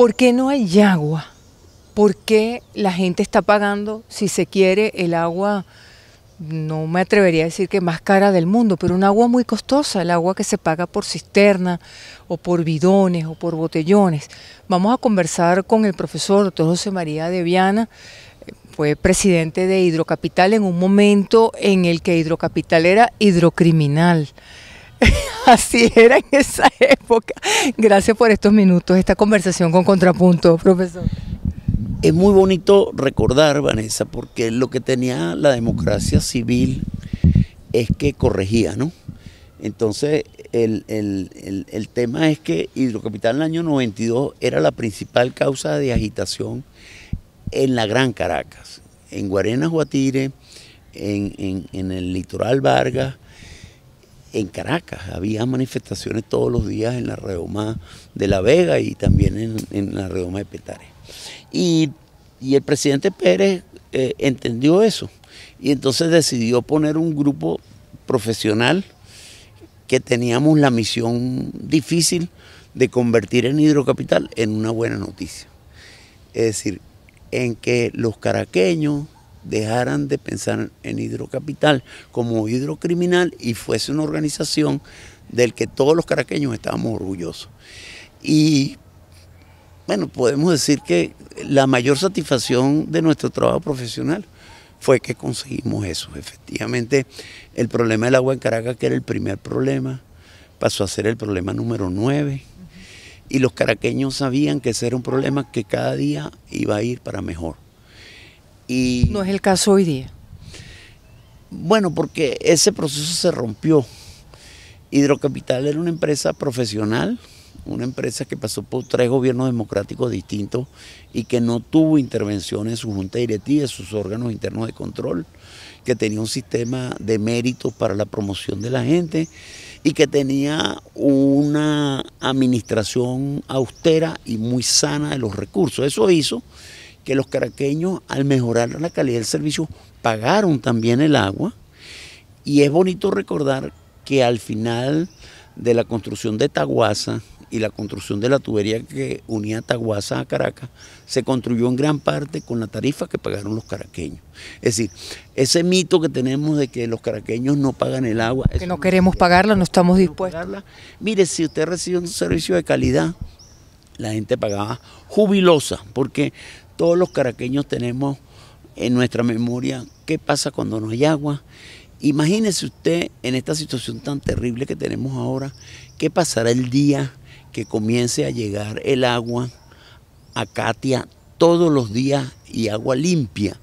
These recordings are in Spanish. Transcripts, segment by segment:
¿Por qué no hay agua? ¿Por qué la gente está pagando, si se quiere, el agua, no me atrevería a decir que más cara del mundo, pero un agua muy costosa, el agua que se paga por cisterna o por bidones o por botellones? Vamos a conversar con el profesor doctor José María de Viana, fue presidente de Hidrocapital en un momento en el que Hidrocapital era hidrocriminal. Así era en esa época. Gracias por estos minutos, esta conversación con Contrapunto, profesor. Es muy bonito recordar, Vanessa, porque lo que tenía la democracia civil es que corregía, ¿no? Entonces, el, tema es que Hidrocapital en el año 92 era la principal causa de agitación en la Gran Caracas, en Guarenas, Guatire, en el litoral Vargas, en Caracas. Había manifestaciones todos los días en la redoma de La Vega y también en, en la redoma de Petare. Y, el presidente Pérez eh, entendió eso y entonces decidió poner un grupo profesional que teníamos la misión difícil de convertir en hidrocapital en una buena noticia. Es decir, en que los caraqueños, dejaran de pensar en hidrocapital como hidrocriminal y fuese una organización del que todos los caraqueños estábamos orgullosos. Y bueno, podemos decir que la mayor satisfacción de nuestro trabajo profesional fue que conseguimos eso. Efectivamente, el problema del agua en Caracas, que era el primer problema, pasó a ser el problema número 9. Y los caraqueños sabían que ese era un problema que cada día iba a ir para mejor no es el caso hoy día. Bueno, porque ese proceso se rompió. Hidrocapital era una empresa profesional, una empresa que pasó por tres gobiernos democráticos distintos y que no tuvo intervención en su junta directiva, en sus órganos internos de control, que tenía un sistema de méritos para la promoción de la gente y que tenía una administración austera y muy sana de los recursos. Eso hizo que los caraqueños al mejorar la calidad del servicio pagaron también el agua y es bonito recordar que al final de la construcción de Taguasa y la construcción de la tubería que unía Taguasa a Caracas se construyó en gran parte con la tarifa que pagaron los caraqueños. Es decir, ese mito que tenemos de que los caraqueños no pagan el agua. Que no queremos pagarla, no estamos dispuestos. Mire, si usted recibe un servicio de calidad, la gente pagaba jubilosa, porque todos los caraqueños tenemos en nuestra memoria qué pasa cuando no hay agua. Imagínese usted en esta situación tan terrible que tenemos ahora, qué pasará el día que comience a llegar el agua a Katia todos los días y agua limpia.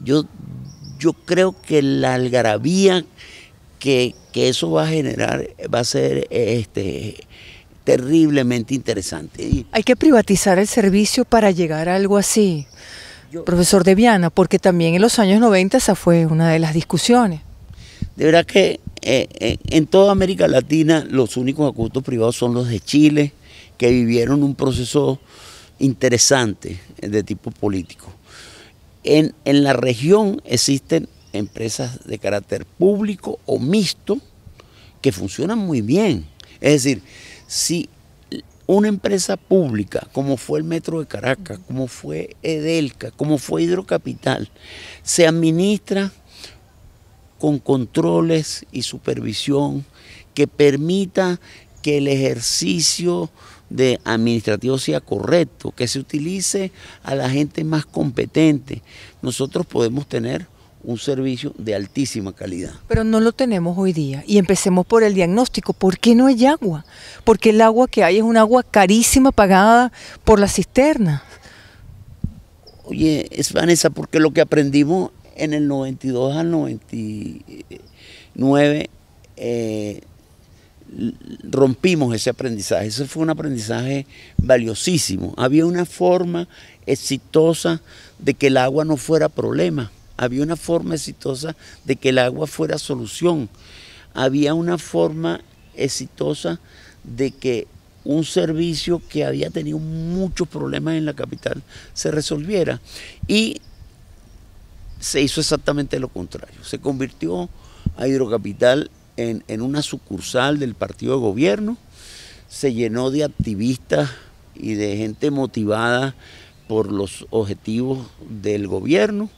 Yo, yo creo que la algarabía que, que eso va a generar va a ser este terriblemente interesante. Hay que privatizar el servicio para llegar a algo así, profesor de Viana, porque también en los años 90 esa fue una de las discusiones. De verdad que eh, eh, en toda América Latina los únicos acuerdos privados son los de Chile, que vivieron un proceso interesante de tipo político. En, en la región existen empresas de carácter público o mixto que funcionan muy bien. Es decir, si una empresa pública, como fue el Metro de Caracas, como fue Edelca, como fue Hidrocapital, se administra con controles y supervisión que permita que el ejercicio de administrativo sea correcto, que se utilice a la gente más competente. Nosotros podemos tener un servicio de altísima calidad. Pero no lo tenemos hoy día. Y empecemos por el diagnóstico. ¿Por qué no hay agua? Porque el agua que hay es un agua carísima pagada por la cisterna. Oye, es Vanessa, porque lo que aprendimos en el 92 al 99, eh, rompimos ese aprendizaje. Ese fue un aprendizaje valiosísimo. Había una forma exitosa de que el agua no fuera problema había una forma exitosa de que el agua fuera solución, había una forma exitosa de que un servicio que había tenido muchos problemas en la capital se resolviera. Y se hizo exactamente lo contrario. Se convirtió a Hidrocapital en, una sucursal del partido de gobierno, se llenó de activistas y de gente motivada por los objetivos del gobierno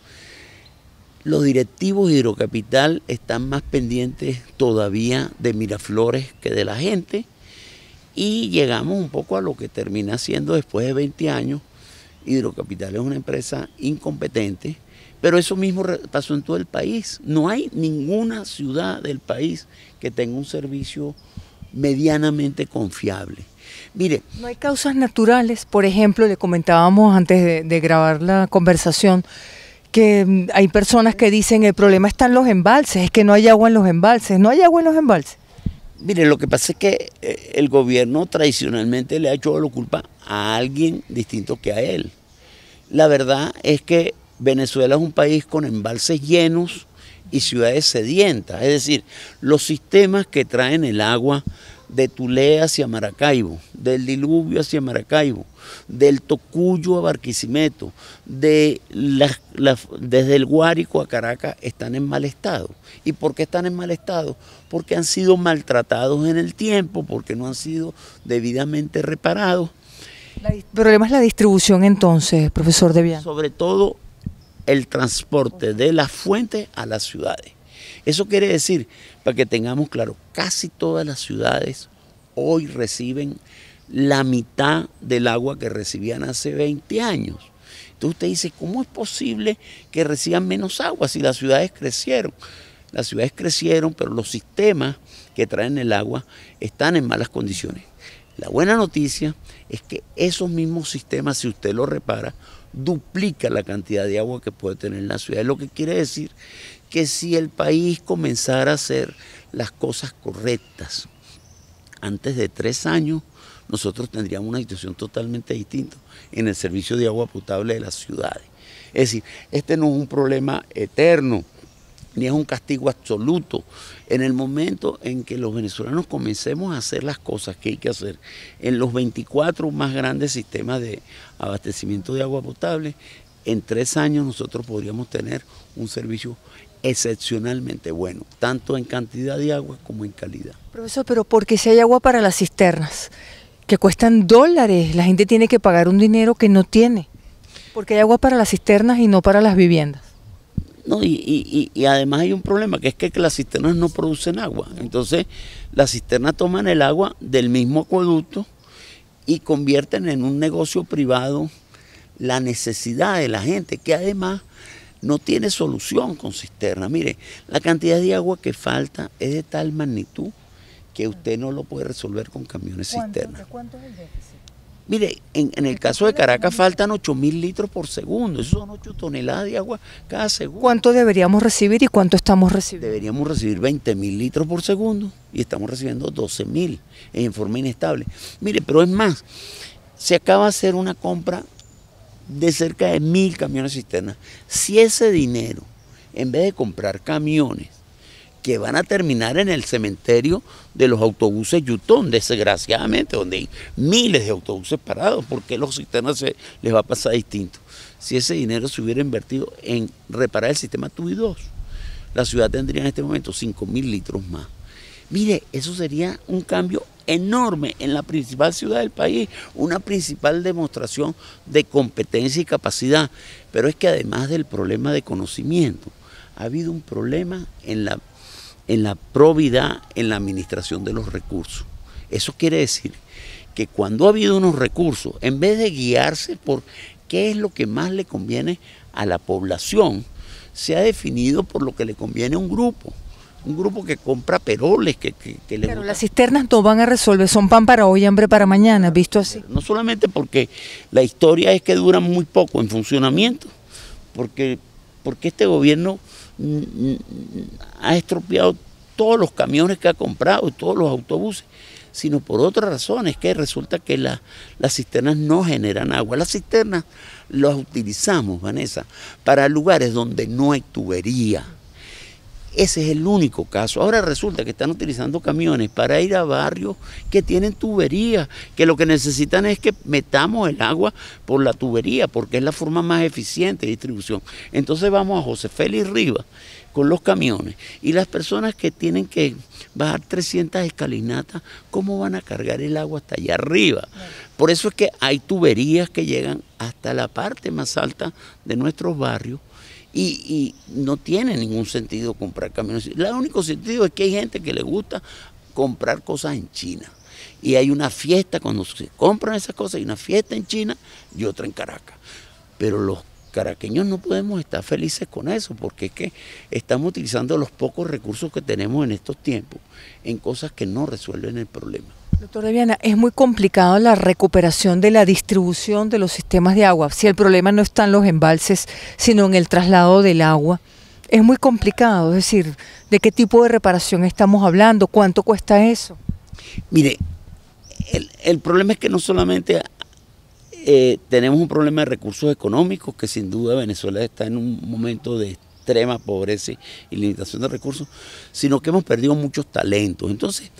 los directivos de Hidrocapital están más pendientes todavía de Miraflores que de la gente y llegamos un poco a lo que termina siendo después de 20 años. Hidrocapital es una empresa incompetente, pero eso mismo pasó en todo el país. No hay ninguna ciudad del país que tenga un servicio medianamente confiable. Mire. No hay causas naturales, por ejemplo, le comentábamos antes de, de grabar la conversación que mm, hay personas que dicen el problema está en los embalses, es que no hay agua en los embalses, no hay agua en los embalses. Mire, lo que pasa es que eh, el gobierno tradicionalmente le ha hecho la culpa a alguien distinto que a él. La verdad es que Venezuela es un país con embalses llenos y ciudades sedientas, es decir, los sistemas que traen el agua de Tulé hacia Maracaibo, del diluvio hacia Maracaibo, del Tocuyo a Barquisimeto, de desde el Guárico a Caracas están en mal estado. ¿Y por qué están en mal estado? Porque han sido maltratados en el tiempo, porque no han sido debidamente reparados. El problema es la distribución entonces, profesor Debian. Sobre todo el transporte de las fuentes a las ciudades. Eso quiere decir para que tengamos claro, casi todas las ciudades hoy reciben la mitad del agua que recibían hace 20 años. Entonces usted dice, ¿cómo es posible que reciban menos agua si las ciudades crecieron? Las ciudades crecieron, pero los sistemas que traen el agua están en malas condiciones. La buena noticia es que esos mismos sistemas, si usted los repara, duplica la cantidad de agua que puede tener la ciudad. Es Lo que quiere decir que si el país comenzara a hacer las cosas correctas antes de tres años, nosotros tendríamos una situación totalmente distinta en el servicio de agua potable de las ciudades. Es decir, este no es un problema eterno, ni es un castigo absoluto. En el momento en que los venezolanos comencemos a hacer las cosas que hay que hacer en los 24 más grandes sistemas de abastecimiento de agua potable, en tres años nosotros podríamos tener un servicio excepcionalmente bueno, tanto en cantidad de agua como en calidad. Profesor, pero porque si hay agua para las cisternas, que cuestan dólares, la gente tiene que pagar un dinero que no tiene, porque hay agua para las cisternas y no para las viviendas. No, y, además hay un problema, que es que, que, las cisternas no producen agua. Entonces, las cisternas toman el agua del mismo acueducto y convierten en un negocio privado la necesidad de la gente, que además no tiene solución con cisterna. Mire, la cantidad de agua que falta es de tal magnitud que usted no lo puede resolver con camiones cisterna. ¿Cuánto es el déficit? Mire, en, en, el caso de Caracas faltan 8 mil litros por segundo, eso son 8 toneladas de agua cada segundo. ¿Cuánto deberíamos recibir y cuánto estamos recibiendo? Deberíamos recibir 20 mil litros por segundo y estamos recibiendo 12 mil en forma inestable. Mire, pero es más, se acaba de hacer una compra de cerca de mil camiones cisternas. Si ese dinero, en vez de comprar camiones que van a terminar en el cementerio de los autobuses Yutón, desgraciadamente, donde hay miles de autobuses parados, porque los cisternas les va a pasar distinto. Si ese dinero se hubiera invertido en reparar el sistema TUI-2, la ciudad tendría en este momento 5 mil litros más. Mire, eso sería un cambio enorme en la principal ciudad del país, una principal demostración de competencia y capacidad. Pero es que además del problema de conocimiento, ha habido un problema en la, en la probidad en la administración de los recursos. Eso quiere decir que cuando ha habido unos recursos, en vez de guiarse por qué es lo que más le conviene a la población, se ha definido por lo que le conviene a un grupo un grupo que compra peroles. Que, que, Pero las cisternas no van a resolver, son pan para hoy, y hambre para mañana, visto así. No solamente porque la historia es que duran muy poco en funcionamiento, porque, porque este gobierno ha estropeado todos los camiones que ha comprado, y todos los autobuses, sino por razón, razones, que resulta que las cisternas no generan agua. Las cisternas las utilizamos, Vanessa, para lugares donde no hay tubería ese es el único caso. Ahora resulta que están utilizando camiones para ir a barrios que tienen tuberías, que lo que necesitan es que metamos el agua por la tubería, porque es la forma más eficiente de distribución. Entonces vamos a José Félix Rivas con los camiones y las personas que tienen que bajar 300 escalinatas, ¿cómo van a cargar el agua hasta allá arriba? Por eso es que hay tuberías que llegan hasta la parte más alta de nuestros barrios y, no tiene ningún sentido comprar camiones. El único sentido es que hay gente que le gusta comprar cosas en China. Y hay una fiesta cuando se compran esas cosas, hay una fiesta en China y otra en Caracas. Pero los caraqueños no podemos estar felices con eso, porque es que estamos utilizando los pocos recursos que tenemos en estos tiempos en cosas que no resuelven el problema. Doctor Deviana, es muy complicado la recuperación de la distribución de los sistemas de agua. Si el problema no está en los embalses, sino en el traslado del agua, es muy complicado. Es decir, ¿de qué tipo de reparación estamos hablando? ¿Cuánto cuesta eso? Mire, el, problema es que no solamente eh, tenemos un problema de recursos económicos, que sin duda Venezuela está en un momento de extrema pobreza y limitación de recursos, sino que hemos perdido muchos talentos. Entonces,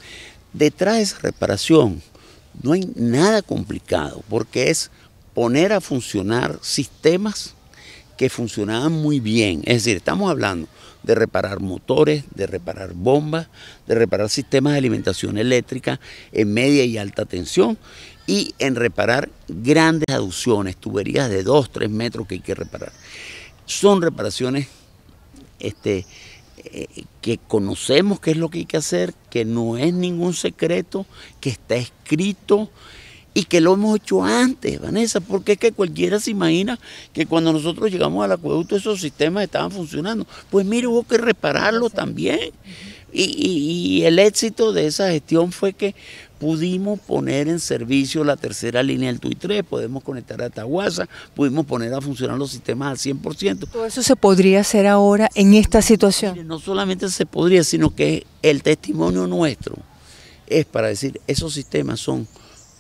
Detrás de esa reparación no hay nada complicado, porque es poner a funcionar sistemas que funcionaban muy bien. Es decir, estamos hablando de reparar motores, de reparar bombas, de reparar sistemas de alimentación eléctrica en media y alta tensión y en reparar grandes aducciones, tuberías de 2, 3 metros que hay que reparar. Son reparaciones este, eh, que conocemos qué es lo que hay que hacer, que no es ningún secreto, que está escrito y que lo hemos hecho antes, Vanessa, porque es que cualquiera se imagina que cuando nosotros llegamos al acueducto esos sistemas estaban funcionando. Pues mire, hubo que repararlo también. y el éxito de esa gestión fue que pudimos poner en servicio la tercera línea del TUI-3, podemos conectar a Tahuasa, pudimos poner a funcionar los sistemas al 100%. ¿Todo eso se podría hacer ahora en esta situación? no solamente se podría, sino que el testimonio nuestro es para decir, esos sistemas son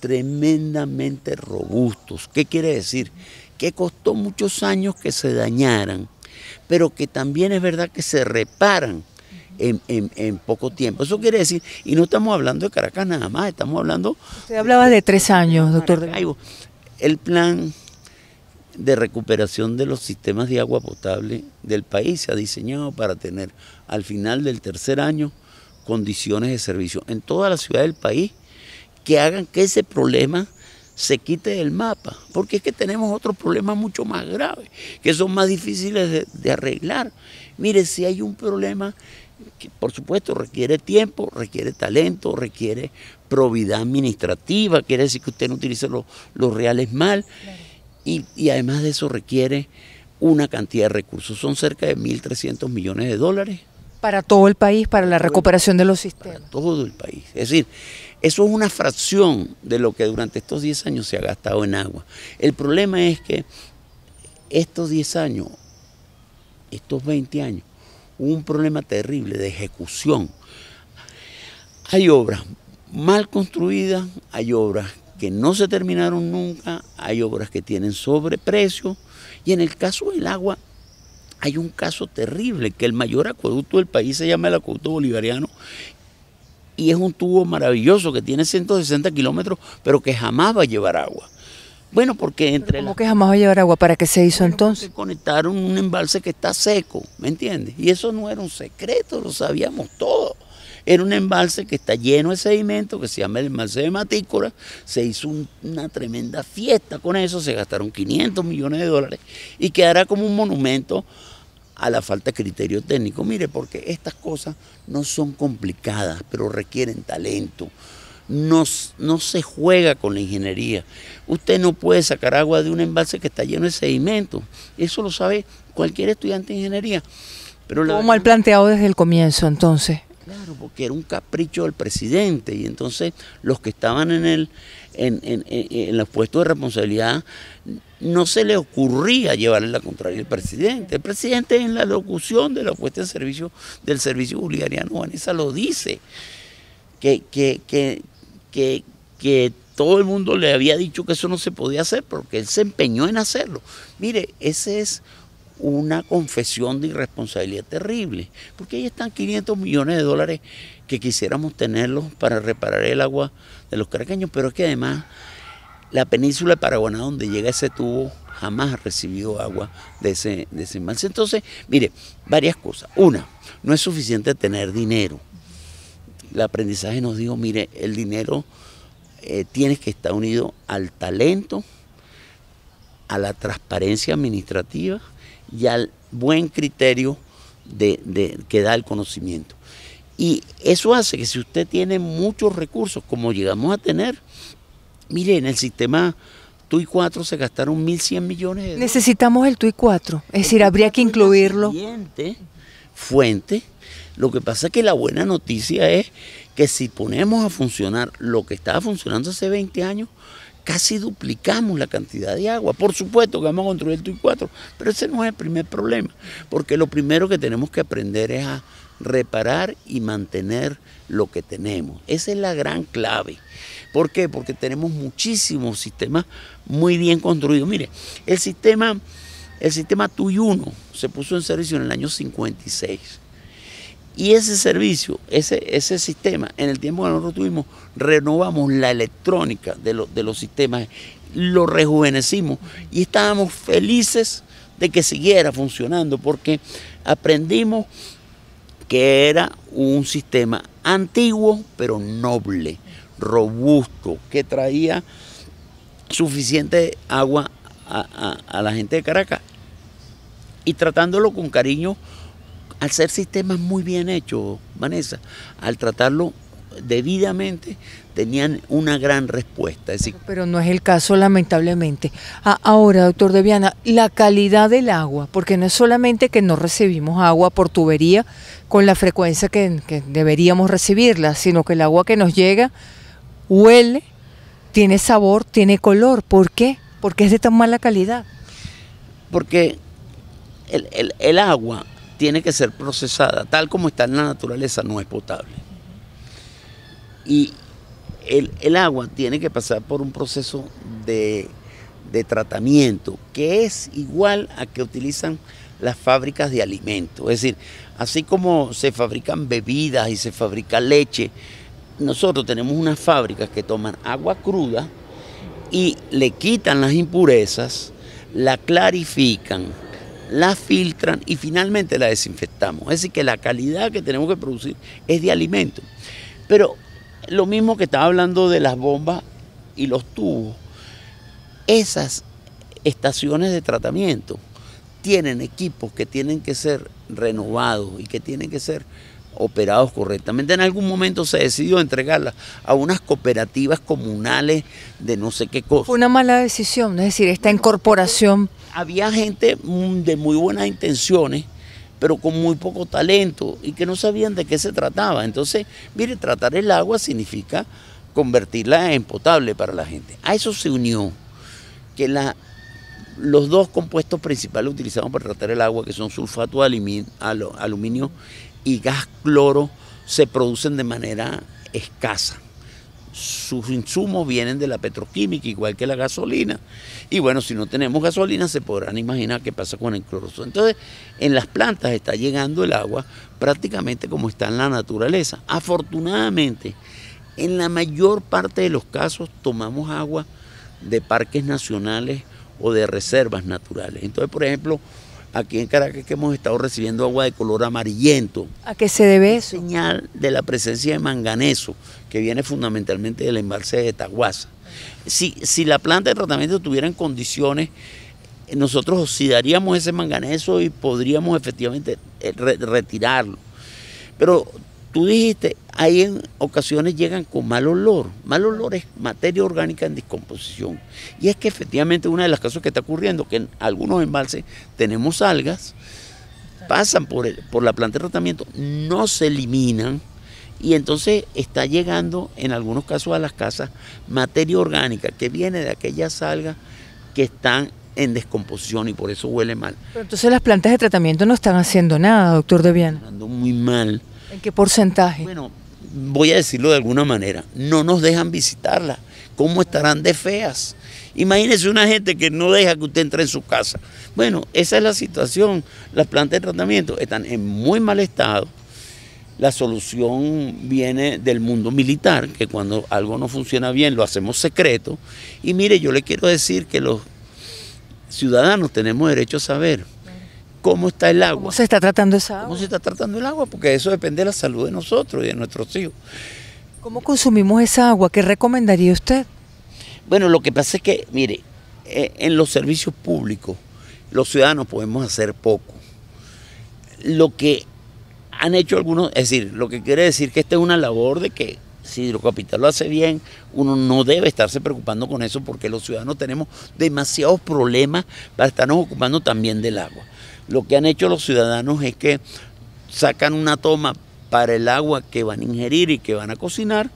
tremendamente robustos. ¿Qué quiere decir? Que costó muchos años que se dañaran, pero que también es verdad que se reparan en, poco tiempo. Eso quiere decir, y no estamos hablando de Caracas nada más, estamos hablando... Usted hablaba de tres años, doctor. El plan de recuperación de los sistemas de agua potable del país se ha diseñado para tener al final del tercer año condiciones de servicio en toda la ciudad del país que hagan que ese problema se quite del mapa, porque es que tenemos otros problemas mucho más graves, que son más difíciles de arreglar. Mire, si hay un problema por supuesto requiere tiempo, requiere talento, requiere probidad administrativa, quiere decir que usted no utilice los, reales mal y, y, además de eso requiere una cantidad de recursos, son cerca de 1.300 millones de dólares. Para todo el país, para la recuperación de los sistemas. Para todo el país. Es decir, eso es una fracción de lo que durante estos 10 años se ha gastado en agua. El problema es que estos 10 años, estos 20 años, un problema terrible de ejecución. Hay obras mal construidas, hay obras que no se terminaron nunca, hay obras que tienen sobreprecio y en el caso del agua hay un caso terrible, que el mayor acueducto del país se llama el acueducto bolivariano y es un tubo maravilloso que tiene 160 kilómetros, pero que jamás va a llevar agua. Bueno, porque entre... ¿Cómo que jamás va a llevar agua? ¿Para qué se hizo entonces? entonces? Conectaron un embalse que está seco, ¿me entiendes? Y eso no era un secreto, lo sabíamos todos. Era un embalse que está lleno de sedimento, que se llama el embalse de Matícora. Se hizo una tremenda fiesta con eso, se gastaron 500 millones de dólares y quedará como un monumento a la falta de criterio técnico. Mire, porque estas cosas no son complicadas, pero requieren talento, no, no se juega con la ingeniería. Usted no puede sacar agua de un embalse que está lleno de sedimentos. Eso lo sabe cualquier estudiante de ingeniería. Pero lo mal planteado desde el comienzo entonces? Claro, porque era un capricho del presidente y entonces los que estaban en, el, en, los puestos de responsabilidad no se le ocurría llevarle la contraria al presidente. El presidente en la locución de la puesta de servicio del servicio bulgariano, Vanessa lo dice, que, que, que, todo el mundo le había dicho que eso no se podía hacer, porque él se empeñó en hacerlo. Mire, esa es una confesión de irresponsabilidad terrible, porque ahí están 500 millones de dólares que quisiéramos tenerlos para reparar el agua de los caraqueños, pero es que además la península de Paraguaná donde llega ese tubo jamás ha recibido agua de ese, de ese Entonces, mire, varias cosas. Una, no es suficiente tener dinero el aprendizaje nos dijo, mire, el dinero eh, tiene que estar unido al talento, a la transparencia administrativa y al buen criterio de, que da el conocimiento. Y eso hace que si usted tiene muchos recursos, como llegamos a tener, mire, en el sistema TUI 4 se gastaron 1.100 millones de dólares. Necesitamos el TUI 4, es decir, habría que incluirlo. incluirlo. Fuente, lo que pasa es que la buena noticia es que si ponemos a funcionar lo que estaba funcionando hace 20 años, casi duplicamos la cantidad de agua. Por supuesto que vamos a construir el TUI 4, pero ese no es el primer problema, porque lo primero que tenemos que aprender es a reparar y mantener lo que tenemos. Esa es la gran clave. ¿Por qué? Porque tenemos muchísimos sistemas muy bien construidos. Mire, el sistema, el sistema TUI 1 se puso en servicio en el año 56. Y ese servicio, ese, ese sistema, en el tiempo que nosotros tuvimos, renovamos la electrónica de, de los sistemas, lo rejuvenecimos y estábamos felices de que siguiera funcionando porque aprendimos que era un sistema antiguo pero noble, robusto, que traía suficiente agua a, a la gente de Caracas y tratándolo con cariño al ser sistemas muy bien hechos, Vanessa, al tratarlo debidamente tenían una gran respuesta. Pero no es el caso, lamentablemente. Ah, ahora, doctor Deviana, la calidad del agua, porque no es solamente que no recibimos agua por tubería con la frecuencia que, deberíamos recibirla, sino que el agua que nos llega huele, tiene sabor, tiene color. ¿Por qué? Porque es de tan mala calidad. Porque el agua tiene que ser procesada, tal como está en la naturaleza, no es potable. Y el, agua tiene que pasar por un proceso de, de, tratamiento, que es igual a que utilizan las fábricas de alimentos. Es decir, así como se fabrican bebidas y se fabrica leche, nosotros tenemos unas fábricas que toman agua cruda y le quitan las impurezas, la clarifican, la filtran y finalmente la desinfectamos. Es decir, que la calidad que tenemos que producir es de alimento. Pero lo mismo que estaba hablando de las bombas y los tubos, esas estaciones de tratamiento tienen equipos que tienen que ser renovados y que tienen que ser operados correctamente. En algún momento se decidió entregarla a unas cooperativas comunales de no sé qué cosa. Fue una mala decisión, es decir, esta incorporación. Había gente mm, de muy buenas intenciones, pero con muy poco talento y que no sabían de qué se trataba. Entonces, mire, tratar el agua significa convertirla en potable para la gente. A eso se unió que la, los dos compuestos principales utilizados para tratar el agua, que son sulfato de aluminio y gas cloro se producen de manera escasa. Sus insumos vienen de la petroquímica, igual que la gasolina. Y bueno, si no tenemos gasolina, se podrán imaginar qué pasa con el cloro. Entonces, en las plantas está llegando el agua prácticamente como está en la naturaleza. Afortunadamente, en la mayor parte de los casos tomamos agua de parques nacionales o de reservas naturales. Entonces, por ejemplo, aquí en Caracas que hemos estado recibiendo agua de color amarillento. ¿A qué se debe eso? Señal de la presencia de manganeso, que viene fundamentalmente del embalse de Taguasa. Si, si la planta de tratamiento tuviera en condiciones, nosotros oxidaríamos ese manganeso y podríamos efectivamente eh, retirarlo. Pero tú dijiste, ahí en ocasiones llegan con mal olor. Mal olor es materia orgánica en descomposición. Y es que efectivamente una de las cosas que está ocurriendo, que en algunos embalses tenemos algas, pasan por, por la planta de tratamiento, no se eliminan. Y entonces está llegando en algunos casos a las casas materia orgánica que viene de aquellas algas que están en descomposición y por eso huele mal. Pero entonces las plantas de tratamiento no están haciendo nada, doctor Debian. Están muy mal ¿En qué porcentaje? Bueno, voy a decirlo de alguna manera, no nos dejan visitarla. ¿Cómo estarán de feas? Imagínese una gente que no deja que usted entre en su casa. Bueno, esa es la situación. Las plantas de tratamiento están en muy mal estado. La solución viene del mundo militar, que cuando algo no funciona bien lo hacemos secreto. Y mire, yo le quiero decir que los ciudadanos tenemos derecho a saber cómo está el agua. ¿Cómo se está tratando esa agua? ¿Cómo se está tratando el agua? Porque eso depende de la salud de nosotros y de nuestros hijos. ¿Cómo consumimos esa agua? ¿Qué recomendaría usted? Bueno, lo que pasa es que, mire, eh, en los servicios públicos los ciudadanos podemos hacer poco. Lo que han hecho algunos, es decir, lo que quiere decir que esta es una labor de que si Hidrocapital lo hace bien, uno no debe estarse preocupando con eso porque los ciudadanos tenemos demasiados problemas para estarnos ocupando también del agua. Lo que han hecho los ciudadanos es que sacan una toma para el agua que van a ingerir y que van a cocinar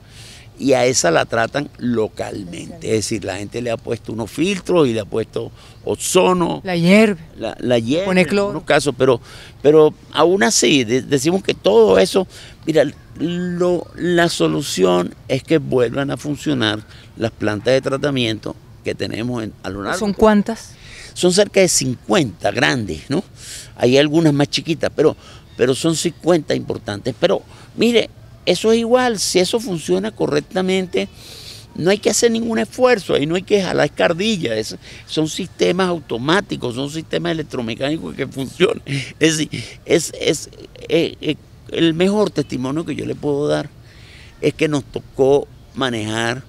y a esa la tratan localmente. Es decir, la gente le ha puesto unos filtros y le ha puesto ozono. La hierba, La, la hierve en algunos casos, pero, pero aún así decimos que todo eso, mira, lo, la solución es que vuelvan a funcionar las plantas de tratamiento que tenemos en, a lo ¿Son cuántas? Son cerca de 50 grandes, ¿no? Hay algunas más chiquitas, pero, pero son 50 importantes. Pero mire, eso es igual, si eso funciona correctamente, no hay que hacer ningún esfuerzo, ahí no hay que jalar escardilla, son sistemas automáticos, son sistemas electromecánicos que funcionan. Es decir, eh, eh, el mejor testimonio que yo le puedo dar es que nos tocó manejar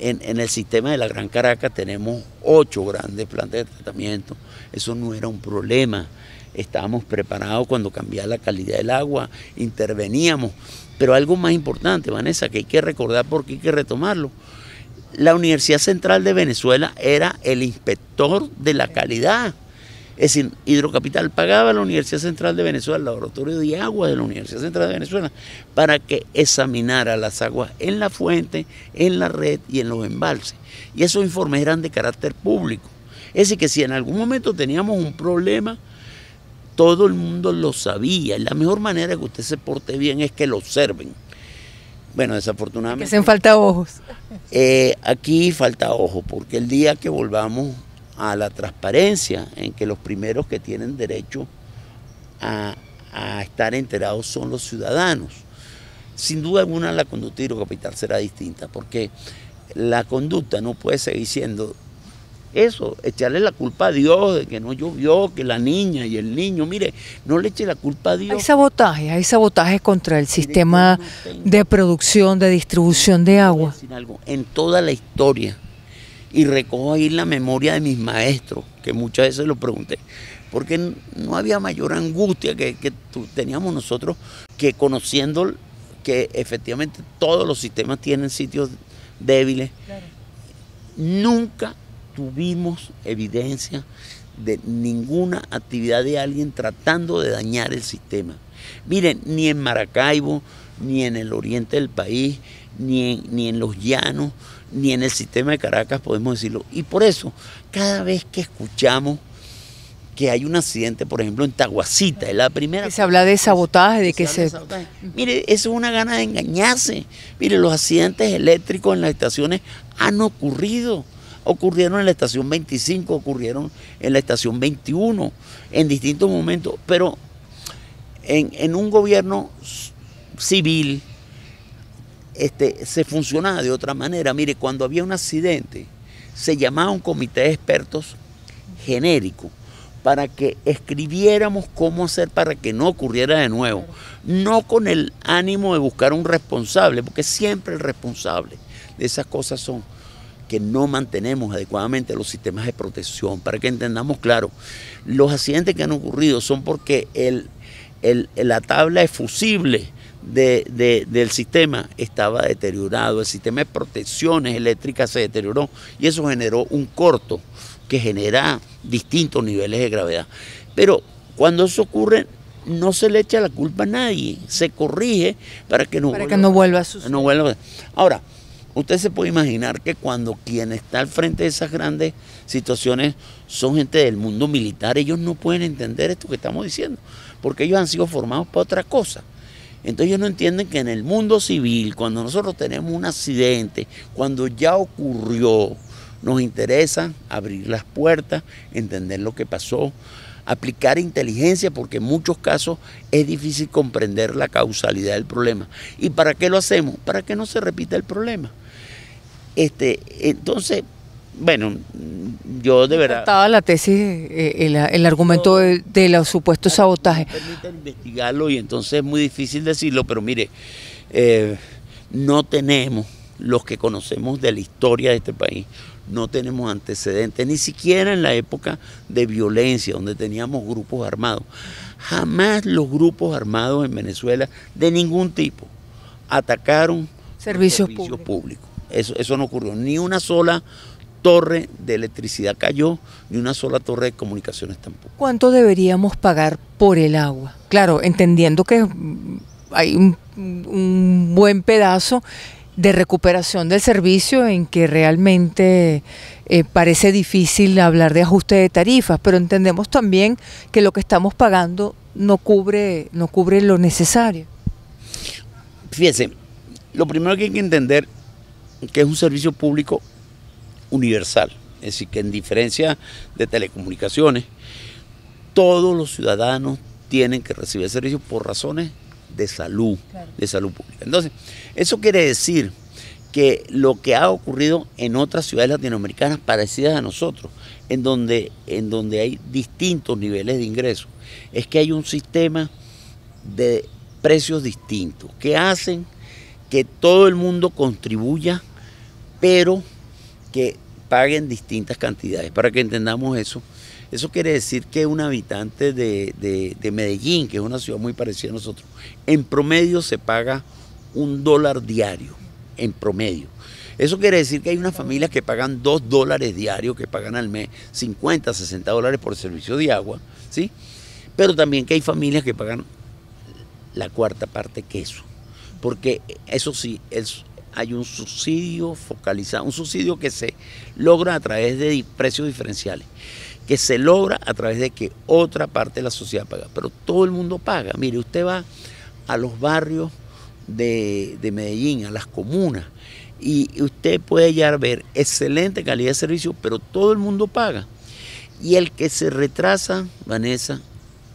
en, el sistema de la Gran Caracas tenemos ocho grandes plantas de tratamiento. Eso no era un problema. Estábamos preparados cuando cambiaba la calidad del agua, interveníamos. Pero algo más importante, Vanessa, que hay que recordar porque hay que retomarlo. La Universidad Central de Venezuela era el inspector de la calidad. Es decir, Hidrocapital pagaba a la Universidad Central de Venezuela, el laboratorio de agua de la Universidad Central de Venezuela, para que examinara las aguas en la fuente, en la red y en los embalses. Y esos informes eran de carácter público. Es decir, que si en algún momento teníamos un problema, todo el mundo lo sabía. Y la mejor manera que usted se porte bien es que lo observen. Bueno, desafortunadamente. Que hacen falta ojos. Eh, aquí falta ojo, porque el día que volvamos a la transparencia, en que los primeros que tienen derecho a, estar enterados son los ciudadanos. Sin duda alguna la conducta de Hidrocapital será distinta, porque la conducta no puede seguir siendo eso, echarle la culpa a Dios de que no llovió, que la niña y el niño, mire, no le eche la culpa a Dios. Hay sabotaje, hay sabotaje contra el sistema de producción, de distribución de agua. En toda la historia y recojo ahí la memoria de mis maestros, que muchas veces lo pregunté, porque no había mayor angustia que, teníamos nosotros que conociendo que efectivamente todos los sistemas tienen sitios débiles, nunca tuvimos evidencia de ninguna actividad de alguien tratando de dañar el sistema. Miren, ni en Maracaibo, ni en el oriente del país, ni en los llanos, ni en el sistema de Caracas podemos decirlo. Y por eso, cada vez que escuchamos que hay un accidente, por ejemplo, en Tahuacita, es la primera... Se habla de sabotaje, de que se... Mire, eso es una gana de engañarse. Mire, los accidentes eléctricos en las estaciones han ocurrido. Ocurrieron en la estación 25, ocurrieron en la estación 21, en distintos momentos, pero en, en un gobierno civil, este, se funcionaba de otra manera. Mire, cuando había un accidente, se llamaba un comité de expertos genérico para que escribiéramos cómo hacer para que no ocurriera de nuevo. No con el ánimo de buscar un responsable, porque siempre el responsable de esas cosas son que no mantenemos adecuadamente los sistemas de protección. Para que entendamos claro, los accidentes que han ocurrido son porque la tabla es fusible del sistema estaba deteriorado, el sistema de protecciones eléctricas se deterioró y eso generó un corto que genera distintos niveles de gravedad. Pero cuando eso ocurre, no se le echa la culpa a nadie, se corrige para que no, vuelva, no vuelva a suceder. Ahora, usted se puede imaginar que cuando quien está al frente de esas grandes situaciones son gente del mundo militar, ellos no pueden entender esto que estamos diciendo, porque ellos han sido formados para otra cosa. Entonces ellos no entienden que en el mundo civil, cuando nosotros tenemos un accidente, cuando ya ocurrió, nos interesa abrir las puertas, entender lo que pasó, aplicar inteligencia, porque en muchos casos es difícil comprender la causalidad del problema. ¿Y para qué lo hacemos? Para que no se repita el problema. Este, entonces, bueno, yo de verdad... Estaba la tesis, eh, el, argumento de, los supuestos sabotajes. investigarlo y entonces es muy difícil decirlo, pero mire, eh, no tenemos los que conocemos de la historia de este país, no tenemos antecedentes, ni siquiera en la época de violencia, donde teníamos grupos armados. Jamás los grupos armados en Venezuela, de ningún tipo, atacaron servicios, públicos. Eso, eso no ocurrió, ni una sola torre de electricidad cayó ni una sola torre de comunicaciones tampoco. ¿Cuánto deberíamos pagar por el agua? Claro, entendiendo que hay un, buen pedazo de recuperación del servicio en que realmente eh, parece difícil hablar de ajuste de tarifas, pero entendemos también que lo que estamos pagando no cubre, no cubre lo necesario. Fíjense, lo primero que hay que entender que es un servicio público universal, es decir, que en diferencia de telecomunicaciones, todos los ciudadanos tienen que recibir servicios por razones de salud, de salud pública. Entonces, eso quiere decir que lo que ha ocurrido en otras ciudades latinoamericanas parecidas a nosotros, en donde, en donde hay distintos niveles de ingresos, es que hay un sistema de precios distintos que hacen que todo el mundo contribuya, pero que paguen distintas cantidades. Para que entendamos eso, eso quiere decir que un habitante de, Medellín, que es una ciudad muy parecida a nosotros, en promedio se paga un dólar diario, en promedio. Eso quiere decir que hay unas familias que pagan dos dólares diarios, que pagan al mes 50, 60 dólares por servicio de agua, ¿sí? Pero también que hay familias que pagan la cuarta parte que eso. Porque eso sí, es, hay un subsidio focalizado, un subsidio que se logra a través de precios diferenciales, que se logra a través de que otra parte de la sociedad paga, pero todo el mundo paga. Mire, usted va a los barrios de, Medellín, a las comunas, y usted puede ya ver excelente calidad de servicio, pero todo el mundo paga. Y el que se retrasa, Vanessa,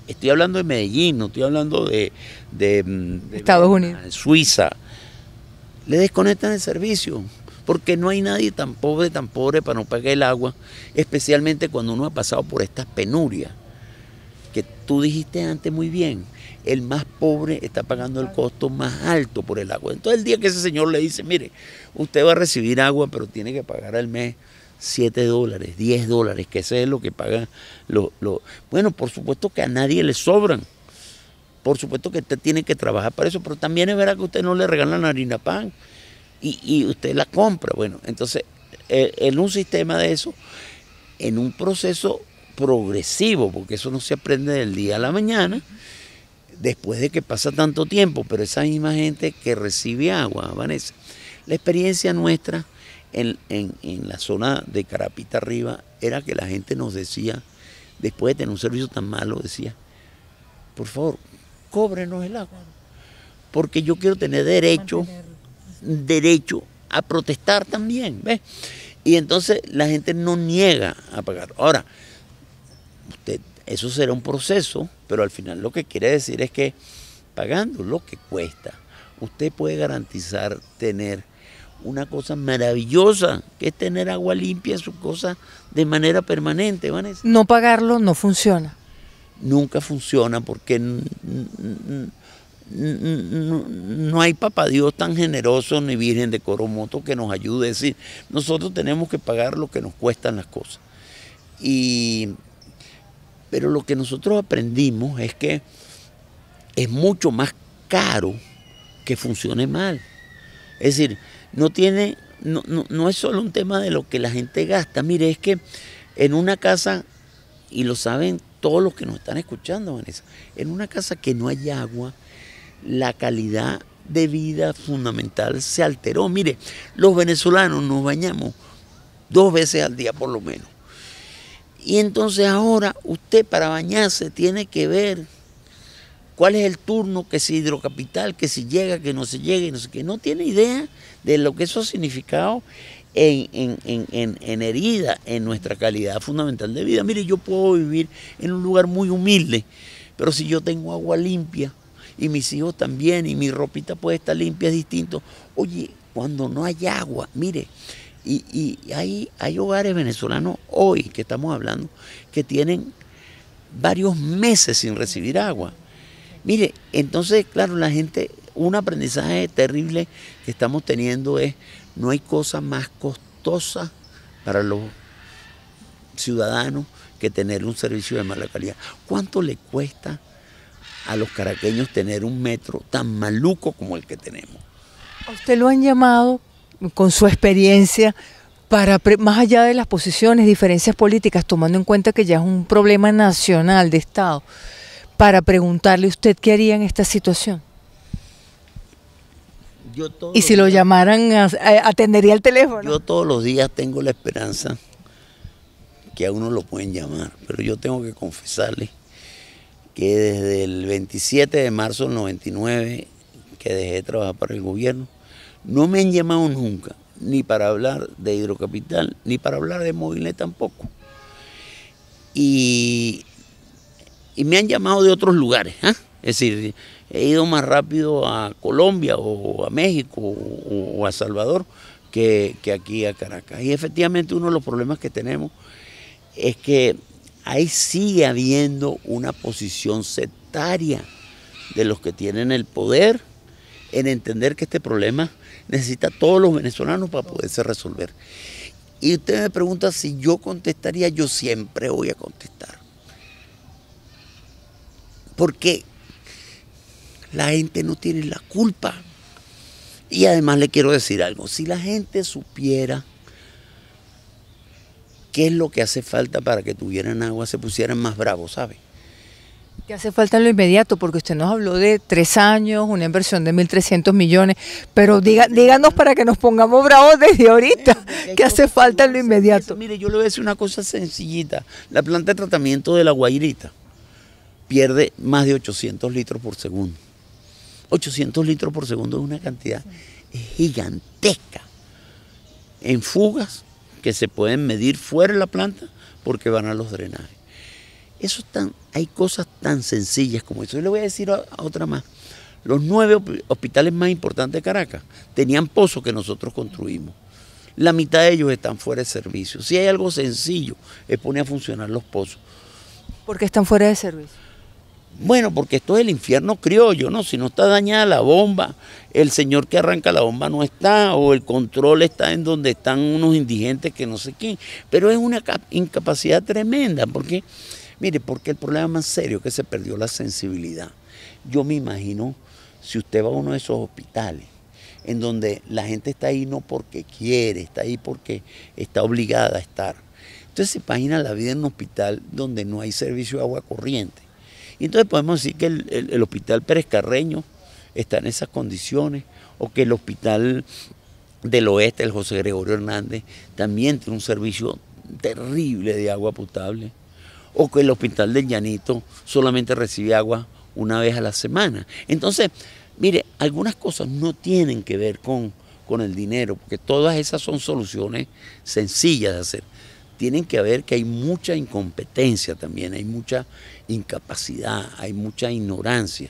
estoy hablando de Medellín, no estoy hablando de, de mm, Estados Unidos. Suiza, le desconectan el servicio, porque no hay nadie tan pobre, tan pobre para no pagar el agua, especialmente cuando uno ha pasado por estas penurias, que tú dijiste antes muy bien, el más pobre está pagando el costo más alto por el agua. Entonces el día que ese señor le dice, mire, usted va a recibir agua, pero tiene que pagar al mes 7 dólares, 10 dólares, que ese es lo que pagan los... Bueno, por supuesto que a nadie le sobran. Por supuesto que usted tiene que trabajar para eso, pero también es verdad que usted no le regalan harina pan y, usted la compra. Bueno, entonces, eh, en un sistema de eso, en un proceso progresivo, porque eso no se aprende del día a la mañana, después de que pasa tanto tiempo, pero esa misma gente que recibe agua, Vanessa. La experiencia nuestra en, en la zona de Carapita arriba era que la gente nos decía, después de tener un servicio tan malo, decía, por favor, cóbrenos el agua, porque yo quiero tener derecho, derecho a protestar también, ¿ves? Y entonces la gente no niega a pagar. Ahora, usted, eso será un proceso, pero al final lo que quiere decir es que pagando lo que cuesta, usted puede garantizar tener una cosa maravillosa, que es tener agua limpia en su cosa de manera permanente, Vanessa. No pagarlo no funciona nunca funciona porque no hay papá Dios tan generoso ni Virgen de Coromoto que nos ayude. Es decir, nosotros tenemos que pagar lo que nos cuestan las cosas. pero lo que nosotros aprendimos es que es mucho más caro que funcione mal. Es decir, no tiene, no es solo un tema de lo que la gente gasta. Mire, es que en una casa y lo saben todos los que nos están escuchando, Vanessa. En una casa que no hay agua, la calidad de vida fundamental se alteró. Mire, los venezolanos nos bañamos dos veces al día por lo menos. Y entonces ahora usted para bañarse tiene que ver cuál es el turno, que si hidrocapital, que si llega, que no se llegue, no sé qué. No tiene idea de lo que eso ha significado en, en, herida en nuestra calidad fundamental de vida. Mire, yo puedo vivir en un lugar muy humilde, pero si yo tengo agua limpia y mis hijos también y mi ropita puede estar limpia es distinto. Oye, cuando no hay agua, mire, y, y hay, hay hogares venezolanos hoy que estamos hablando que tienen varios meses sin recibir agua. Mire, entonces, claro, la gente, un aprendizaje terrible que estamos teniendo es no hay cosa más costosa para los ciudadanos que tener un servicio de mala calidad. ¿Cuánto le cuesta a los caraqueños tener un metro tan maluco como el que tenemos? ¿A usted lo han llamado con su experiencia para, más allá de las posiciones, diferencias políticas, tomando en cuenta que ya es un problema nacional de Estado, para preguntarle usted qué haría en esta situación? y si lo llamaran, eh, atendería el teléfono. Yo todos los días tengo la esperanza que a uno lo pueden llamar, pero yo tengo que confesarle que desde el 27 de marzo del 99, que dejé de trabajar para el gobierno, no me han llamado nunca, ni para hablar de hidrocapital, ni para hablar de móviles tampoco. Y, y, me han llamado de otros lugares, ¿ah? es decir, he ido más rápido a Colombia o a México o, a Salvador que, aquí a Caracas. Y efectivamente uno de los problemas que tenemos es que ahí sigue habiendo una posición sectaria de los que tienen el poder en entender que este problema necesita a todos los venezolanos para poderse resolver. Y usted me pregunta si yo contestaría, yo siempre voy a contestar. Porque la gente no tiene la culpa. Y además le quiero decir algo, si la gente supiera qué es lo que hace falta para que tuvieran agua, se pusieran más bravos, ¿sabe? Que hace falta en lo inmediato, porque usted nos habló de tres años, una inversión de 1.300 millones, pero díganos para que nos pongamos bravos desde ahorita, que hace falta en lo inmediato. Mire, yo le voy a decir una cosa sencillita, la planta de tratamiento de la guairita pierde más de 800 litros por segundo. 800 litros por segundo es una cantidad gigantesca en fugas que se pueden medir fuera de la planta porque van a los drenajes. Eso tan, hay cosas tan sencillas como eso. Y le voy a decir a, otra más. Los nueve hospitales más importantes de Caracas tenían pozos que nosotros construimos. La mitad de ellos están fuera de servicio. Si hay algo sencillo, es poner a funcionar los pozos. ¿Por qué están fuera de servicio? Bueno, porque esto es el infierno criollo, ¿no? Si no está dañada la bomba, el señor que arranca la bomba no está, o el control está en donde están unos indigentes que no sé quién. Pero es una incapacidad tremenda, porque, mire, porque el problema más serio es que se perdió la sensibilidad. Yo me imagino, si usted va a uno de esos hospitales, en donde la gente está ahí no porque quiere, está ahí porque está obligada a estar. Entonces se imagina la vida en un hospital donde no hay servicio de agua corriente y entonces podemos decir que el, hospital Pérez Carreño está en esas condiciones o que el hospital del oeste, el José Gregorio Hernández, también tiene un servicio terrible de agua potable. O que el hospital del Llanito solamente recibe agua una vez a la semana. Entonces, mire, algunas cosas no tienen que ver con, con el dinero, porque todas esas son soluciones sencillas de hacer. Tienen que ver que hay mucha incompetencia también, hay mucha incapacidad, hay mucha ignorancia.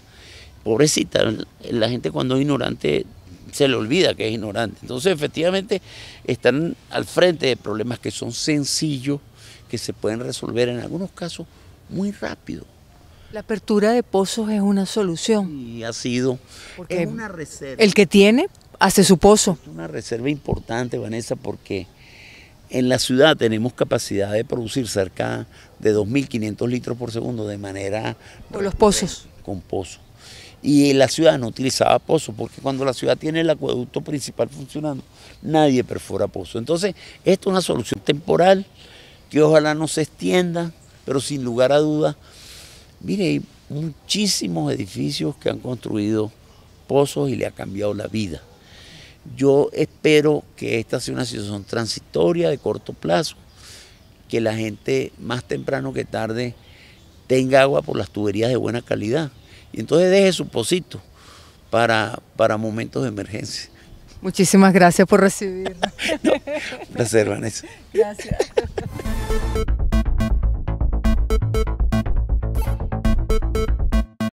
Pobrecita, la gente cuando es ignorante se le olvida que es ignorante. Entonces, efectivamente, están al frente de problemas que son sencillos, que se pueden resolver en algunos casos muy rápido. La apertura de pozos es una solución. Y ha sido porque es em, una reserva. El que tiene hace su pozo. Es una reserva importante, Vanessa, porque en la ciudad tenemos capacidad de producir cerca de 2.500 litros por segundo de manera... Con los pozos. Con pozos. Y la ciudad no utilizaba pozos, porque cuando la ciudad tiene el acueducto principal funcionando, nadie perfora pozos. Entonces, esto es una solución temporal que ojalá no se extienda, pero sin lugar a dudas, mire, hay muchísimos edificios que han construido pozos y le ha cambiado la vida. Yo espero que esta sea una situación transitoria de corto plazo, que la gente más temprano que tarde tenga agua por las tuberías de buena calidad y entonces deje su pocito para, para momentos de emergencia. Muchísimas gracias por recibirnos. un placer, Vanessa. Gracias.